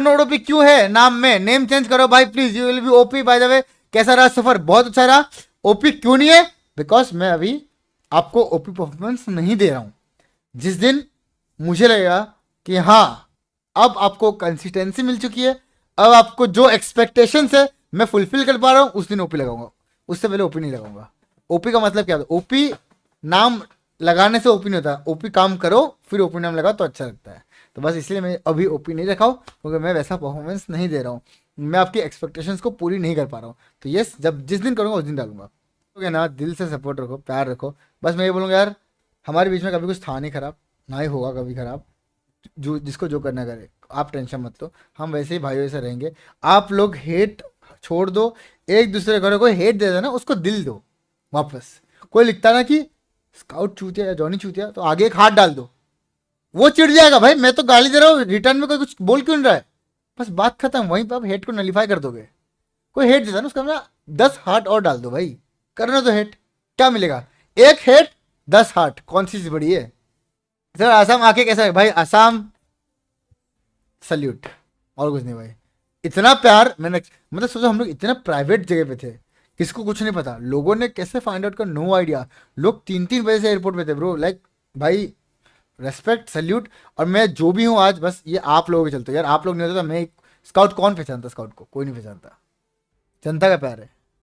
note OP क्यों है नाम में नेम चेंज करो भाई please you will be OP by the way कैसा रहा सफर बहुत अच्छा रहा ओपी क्यों नहीं है बिकॉज मैं अभी आपको ओपी परफॉर्मेंस नहीं दे रहा हूं जिस दिन मुझे लगेगा कि हाँ अब आपको कंसिस्टेंसी मिल चुकी है अब आपको जो एक्सपेक्टेशन है मैं फुलफिल कर पा रहा हूँ उस दिन ओपी लगाऊंगा उससे पहले ओपी नहीं लगाऊंगा ओपी का मतलब क्या होता है ओपी नाम लगाने से ओपी नहीं होता ओपी काम करो फिर ओपी नाम लगाओ तो अच्छा लगता है तो बस इसलिए मैं अभी ओपी नहीं रखा हूँ क्योंकि मैं वैसा परफॉर्मेंस नहीं दे रहा हूँ मैं आपकी एक्सपेक्टेशंस को पूरी नहीं कर पा रहा हूँ तो यस जब जिस दिन करूँगा उस दिन डालूंगा ठीक तो ना दिल से सपोर्ट रखो प्यार रखो बस मैं ये बोलूँगा यार हमारे बीच में कभी कुछ था नहीं खराब ना ही होगा कभी खराब जो जिसको जो करना करे आप टेंशन मत लो हम वैसे ही भाई वैसे रहेंगे आप लोग हेट छोड़ दो एक दूसरे को हेट दे देना उसको दिल दो वापस कोई लिखता ना कि स्काउट चूतिया या जॉनी चूतिया तो आगे एक हाथ डाल दो वो चिड़ जाएगा भाई मैं तो गाली दे रहा हूँ रिटर्न में कोई कुछ बोल क्यों नहीं रहा है बस बात खत्म वहीं पर आप हेट को नलीफाई कर दोगे कोई हेट देता ना उसका ना मतलब, दस हार्ट और डाल दो भाई करना तो हेट क्या मिलेगा एक हेट दस हार्ट कौन सी चीज बड़ी है सर आसाम आके कैसा है भाई आसाम सल्यूट और कुछ नहीं भाई इतना प्यार मैंने मतलब सोचो हम लोग इतना प्राइवेट जगह पे थे किसको कुछ नहीं पता लोगों ने कैसे फाइंड आउट कर नो आइडिया लोग तीन तीन बजे से एयरपोर्ट पे थे ब्रो लाइक भाई रेस्पेक्ट सल्यूट और मैं जो भी हूँ आज बस ये आप लोगों के चलते यार आप लोग नहीं होता तो मैं स्काउट कौन पहचानता स्काउट को कोई नहीं पहचानता जनता का प्यार है